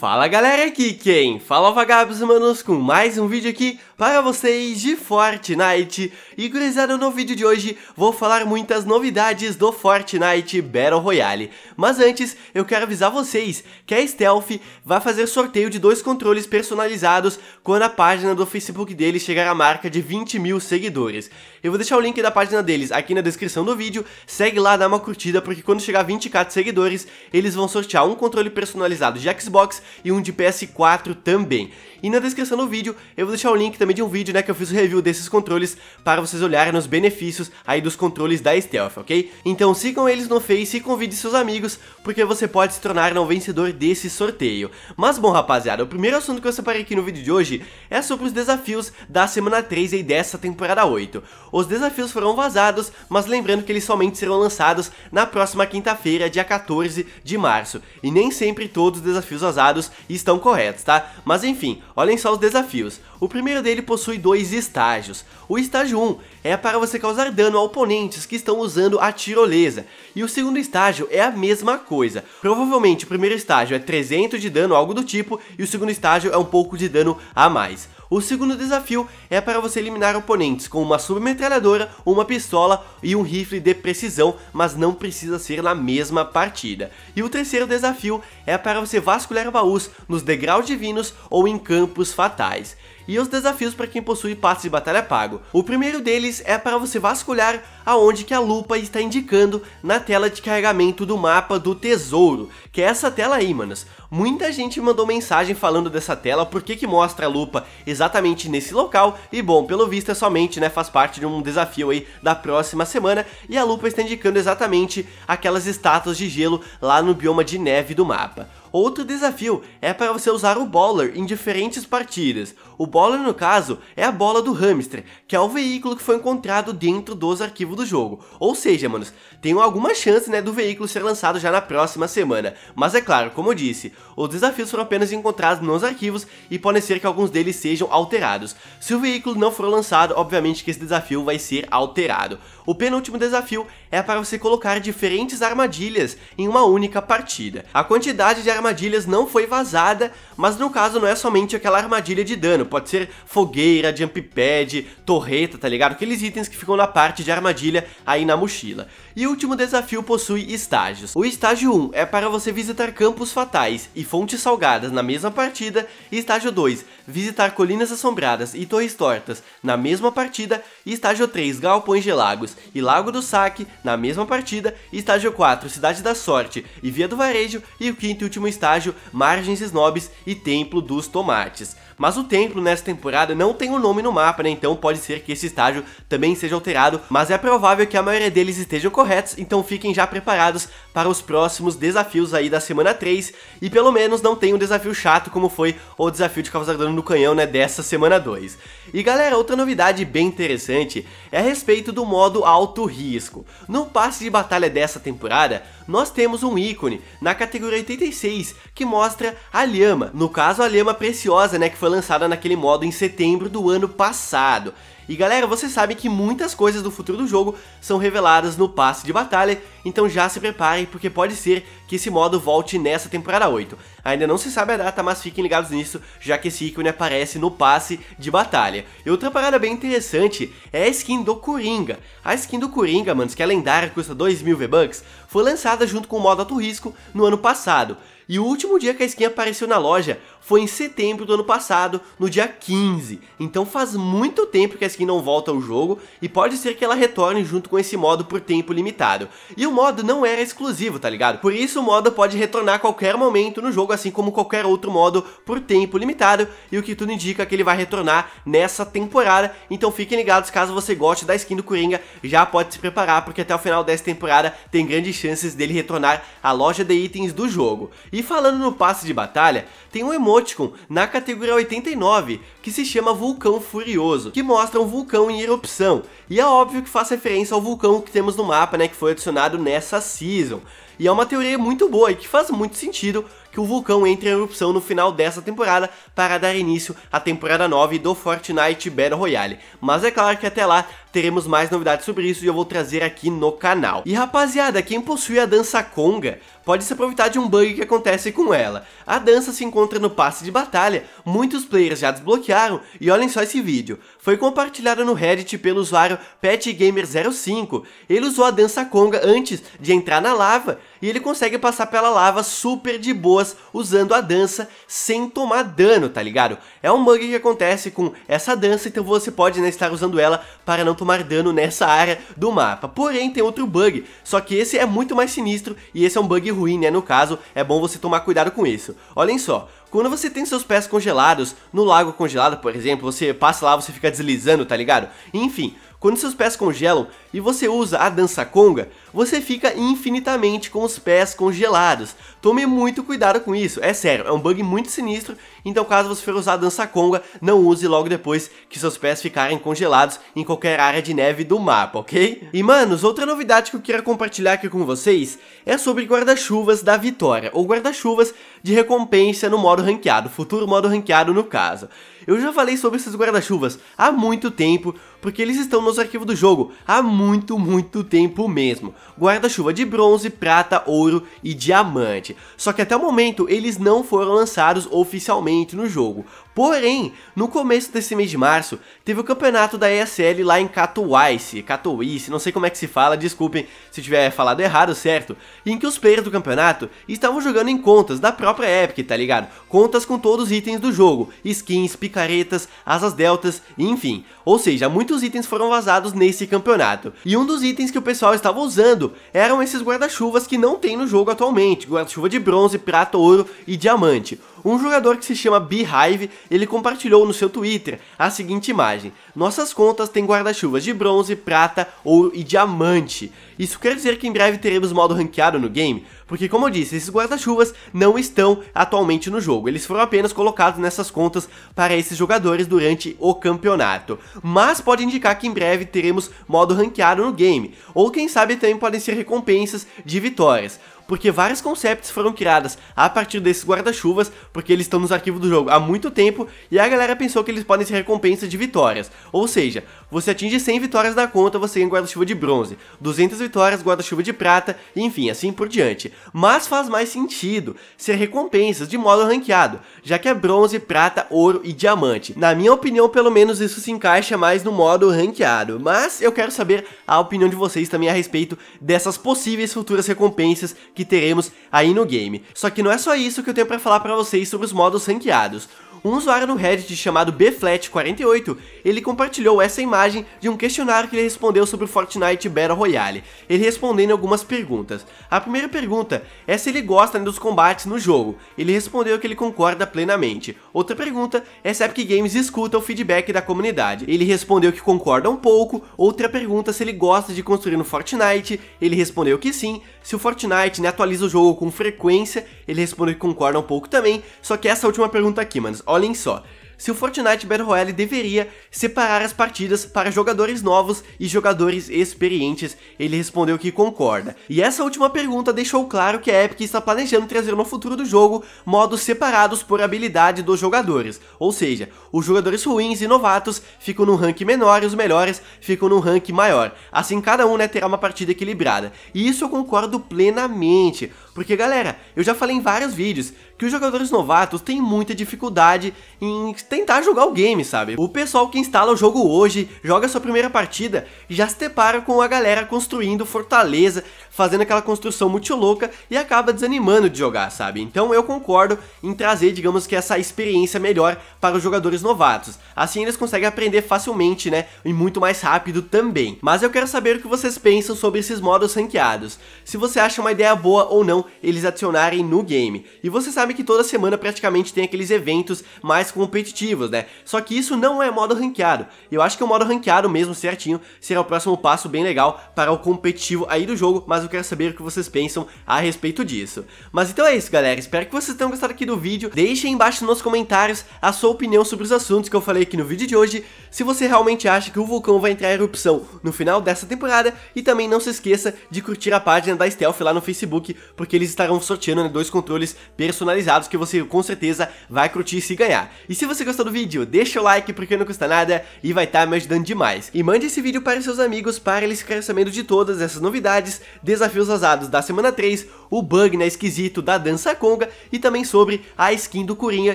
Fala galera, aqui quem? Fala vagabos manos com mais um vídeo aqui para vocês de Fortnite E gurizada, no vídeo de hoje vou falar muitas novidades do Fortnite Battle Royale Mas antes, eu quero avisar vocês que a Stealth vai fazer sorteio de dois controles personalizados Quando a página do Facebook deles chegar à marca de 20 mil seguidores Eu vou deixar o link da página deles aqui na descrição do vídeo Segue lá, dá uma curtida, porque quando chegar a 20k de seguidores Eles vão sortear um controle personalizado de Xbox e um de PS4 também. E na descrição do vídeo eu vou deixar o link também de um vídeo né, que eu fiz o review desses controles para vocês olharem os benefícios aí dos controles da Stealth, ok? Então sigam eles no Face e convide seus amigos, porque você pode se tornar um vencedor desse sorteio. Mas bom rapaziada, o primeiro assunto que eu separei aqui no vídeo de hoje é sobre os desafios da semana 3 e dessa temporada 8. Os desafios foram vazados, mas lembrando que eles somente serão lançados na próxima quinta-feira, dia 14 de março. E nem sempre todos os desafios vazados e estão corretos, tá? Mas enfim, olhem só os desafios. O primeiro dele possui dois estágios. O estágio 1 é para você causar dano a oponentes que estão usando a tirolesa, e o segundo estágio é a mesma coisa. Provavelmente o primeiro estágio é 300 de dano, algo do tipo, e o segundo estágio é um pouco de dano a mais. O segundo desafio é para você eliminar oponentes com uma submetralhadora, uma pistola e um rifle de precisão, mas não precisa ser na mesma partida. E o terceiro desafio é para você vasculhar baús nos degraus divinos ou em campos fatais e os desafios para quem possui passe de batalha pago. O primeiro deles é para você vasculhar aonde que a lupa está indicando na tela de carregamento do mapa do tesouro, que é essa tela aí, manos. Muita gente mandou mensagem falando dessa tela, por que que mostra a lupa exatamente nesse local, e bom, pelo visto é somente, né, faz parte de um desafio aí da próxima semana, e a lupa está indicando exatamente aquelas estátuas de gelo lá no bioma de neve do mapa. Outro desafio é para você usar o Bowler em diferentes partidas. O Bowler, no caso, é a bola do hamster, que é o veículo que foi encontrado dentro dos arquivos do jogo. Ou seja, manos, tem alguma chance né, do veículo ser lançado já na próxima semana. Mas é claro, como eu disse, os desafios foram apenas encontrados nos arquivos e podem ser que alguns deles sejam alterados. Se o veículo não for lançado, obviamente que esse desafio vai ser alterado. O penúltimo desafio é para você colocar diferentes armadilhas em uma única partida. A quantidade de armadilhas não foi vazada, mas no caso não é somente aquela armadilha de dano, pode ser fogueira, jump pad, torreta, tá ligado? Aqueles itens que ficam na parte de armadilha aí na mochila. E o último desafio possui estágios. O estágio 1 é para você visitar campos fatais, e Fontes Salgadas na mesma partida e estágio 2 visitar Colinas Assombradas e Torres Tortas na mesma partida e estágio 3 Galpões lagos e Lago do Saque na mesma partida e estágio 4 Cidade da Sorte e Via do Varejo e o quinto e último estágio Margens Snobs e Templo dos Tomates. Mas o templo nessa temporada não tem o um nome no mapa, né? Então pode ser que esse estágio também seja alterado, mas é provável que a maioria deles estejam corretos, então fiquem já preparados para os próximos desafios aí da semana 3 e pelo menos não tem um desafio chato como foi o desafio de Cavaleiro do canhão né, dessa semana 2. E galera, outra novidade bem interessante é a respeito do modo alto risco. No passe de batalha dessa temporada, nós temos um ícone na categoria 86 que mostra a lhama, no caso a lhama preciosa né, que foi lançada naquele modo em setembro do ano passado. E galera, você sabe que muitas coisas do futuro do jogo são reveladas no passe de batalha, então já se preparem porque pode ser que esse modo volte nessa temporada 8. Ainda não se sabe a data, mas fiquem ligados nisso, já que esse ícone aparece no passe de batalha. E outra parada bem interessante é a skin do Coringa. A skin do Coringa, mano, que é lendária, custa 2 mil V-Bucks, foi lançada junto com o modo alto risco no ano passado. E o último dia que a skin apareceu na loja, foi em setembro do ano passado, no dia 15. Então faz muito tempo que a skin não volta ao jogo e pode ser que ela retorne junto com esse modo por tempo limitado. E o modo não era exclusivo, tá ligado? Por isso o modo pode retornar a qualquer momento no jogo, assim como qualquer outro modo por tempo limitado, e o que tudo indica é que ele vai retornar nessa temporada. Então fiquem ligados, caso você goste da skin do Coringa, já pode se preparar, porque até o final dessa temporada tem grandes chances dele retornar à loja de itens do jogo. E falando no passe de batalha, tem um emoji emoticon na categoria 89, que se chama Vulcão Furioso, que mostra um vulcão em erupção, e é óbvio que faz referência ao vulcão que temos no mapa, né, que foi adicionado nessa season. E é uma teoria muito boa e que faz muito sentido que o vulcão entre em erupção no final dessa temporada para dar início à temporada 9 do Fortnite Battle Royale. Mas é claro que até lá teremos mais novidades sobre isso e eu vou trazer aqui no canal. E rapaziada, quem possui a dança conga pode se aproveitar de um bug que acontece com ela. A dança se encontra no passe de batalha, muitos players já desbloquearam e olhem só esse vídeo. Foi compartilhado no Reddit pelo usuário PetGamer05. Ele usou a dança conga antes de entrar na lava e ele consegue passar pela lava super de boas usando a dança sem tomar dano, tá ligado? É um bug que acontece com essa dança, então você pode né, estar usando ela para não tomar dano nessa área do mapa. Porém, tem outro bug, só que esse é muito mais sinistro e esse é um bug ruim, né? No caso, é bom você tomar cuidado com isso. Olhem só, quando você tem seus pés congelados, no lago congelado, por exemplo, você passa lá, você fica deslizando, tá ligado? Enfim, quando seus pés congelam e você usa a dança conga, você fica infinitamente com os pés congelados. Tome muito cuidado com isso, é sério, é um bug muito sinistro, então caso você for usar a dança conga, não use logo depois que seus pés ficarem congelados em qualquer área de neve do mapa, ok? E manos, outra novidade que eu quero compartilhar aqui com vocês é sobre guarda-chuvas da vitória, ou guarda-chuvas de recompensa no modo ranqueado, futuro modo ranqueado no caso. Eu já falei sobre esses guarda-chuvas há muito tempo, porque eles estão nos arquivos do jogo há muito, muito tempo mesmo. Guarda-chuva de bronze, prata, ouro e diamante. Só que até o momento eles não foram lançados oficialmente no jogo. Porém, no começo desse mês de março, teve o campeonato da ESL lá em Katowice, Katowice, não sei como é que se fala, desculpem se tiver falado errado, certo? Em que os players do campeonato estavam jogando em contas da própria Epic, tá ligado? Contas com todos os itens do jogo, skins, picaretas, asas deltas, enfim. Ou seja, muitos itens foram vazados nesse campeonato. E um dos itens que o pessoal estava usando eram esses guarda-chuvas que não tem no jogo atualmente, guarda-chuva de bronze, prata, ouro e diamante. Um jogador que se chama Beehive ele compartilhou no seu Twitter a seguinte imagem: Nossas contas têm guarda-chuvas de bronze, prata, ouro e diamante. Isso quer dizer que em breve teremos modo ranqueado no game? Porque, como eu disse, esses guarda-chuvas não estão atualmente no jogo, eles foram apenas colocados nessas contas para esses jogadores durante o campeonato. Mas pode indicar que em breve teremos modo ranqueado no game, ou quem sabe também podem ser recompensas de vitórias porque vários concepts foram criados a partir desses guarda-chuvas, porque eles estão nos arquivos do jogo há muito tempo e a galera pensou que eles podem ser recompensa de vitórias. Ou seja, você atinge 100 vitórias na conta, você ganha guarda-chuva de bronze, 200 vitórias, guarda-chuva de prata, enfim, assim por diante. Mas faz mais sentido ser recompensas de modo ranqueado, já que é bronze, prata, ouro e diamante. Na minha opinião, pelo menos isso se encaixa mais no modo ranqueado, mas eu quero saber a opinião de vocês também a respeito dessas possíveis futuras recompensas que que teremos aí no game. Só que não é só isso que eu tenho para falar para vocês sobre os modos ranqueados. Um usuário no Reddit chamado BFlat48, ele compartilhou essa imagem de um questionário que ele respondeu sobre o Fortnite Battle Royale, ele respondendo algumas perguntas. A primeira pergunta é se ele gosta né, dos combates no jogo, ele respondeu que ele concorda plenamente. Outra pergunta é se a Epic Games escuta o feedback da comunidade, ele respondeu que concorda um pouco. Outra pergunta se ele gosta de construir no Fortnite, ele respondeu que sim. Se o Fortnite né, atualiza o jogo com frequência, ele responde que concorda um pouco também. Só que essa última pergunta aqui, mano, olhem só se o Fortnite Battle Royale deveria separar as partidas para jogadores novos e jogadores experientes. Ele respondeu que concorda. E essa última pergunta deixou claro que a Epic está planejando trazer no futuro do jogo modos separados por habilidade dos jogadores. Ou seja, os jogadores ruins e novatos ficam num rank menor e os melhores ficam num rank maior. Assim cada um né, terá uma partida equilibrada. E isso eu concordo plenamente. Porque galera, eu já falei em vários vídeos que os jogadores novatos têm muita dificuldade em tentar jogar o game, sabe? O pessoal que instala o jogo hoje, joga sua primeira partida, já se depara com a galera construindo fortaleza, fazendo aquela construção muito louca e acaba desanimando de jogar, sabe? Então eu concordo em trazer, digamos que essa experiência melhor para os jogadores novatos. Assim eles conseguem aprender facilmente, né? E muito mais rápido também. Mas eu quero saber o que vocês pensam sobre esses modos ranqueados. Se você acha uma ideia boa ou não eles adicionarem no game. E você sabe que toda semana praticamente tem aqueles eventos mais competitivos né? Só que isso não é modo ranqueado. Eu acho que é o modo ranqueado mesmo certinho será o próximo passo bem legal para o competitivo aí do jogo, mas eu quero saber o que vocês pensam a respeito disso. Mas então é isso, galera. Espero que vocês tenham gostado aqui do vídeo. Deixem embaixo nos comentários a sua opinião sobre os assuntos que eu falei aqui no vídeo de hoje. Se você realmente acha que o vulcão vai entrar em erupção no final dessa temporada e também não se esqueça de curtir a página da Stealth lá no Facebook, porque eles estarão sorteando né, dois controles personalizados que você com certeza vai curtir se ganhar. E se você gostou do vídeo, deixa o like porque não custa nada e vai estar tá me ajudando demais. E mande esse vídeo para seus amigos para eles ficarem sabendo de todas essas novidades, desafios azados da semana 3, o bug na né, esquisito da dança conga e também sobre a skin do Corinha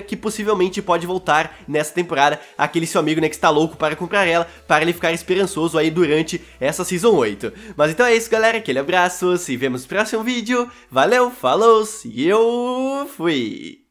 que possivelmente pode voltar nessa temporada, aquele seu amigo né, que está louco para comprar ela, para ele ficar esperançoso aí durante essa Season 8. Mas então é isso galera, aquele abraço, se vemos no próximo vídeo, valeu, falou e eu fui!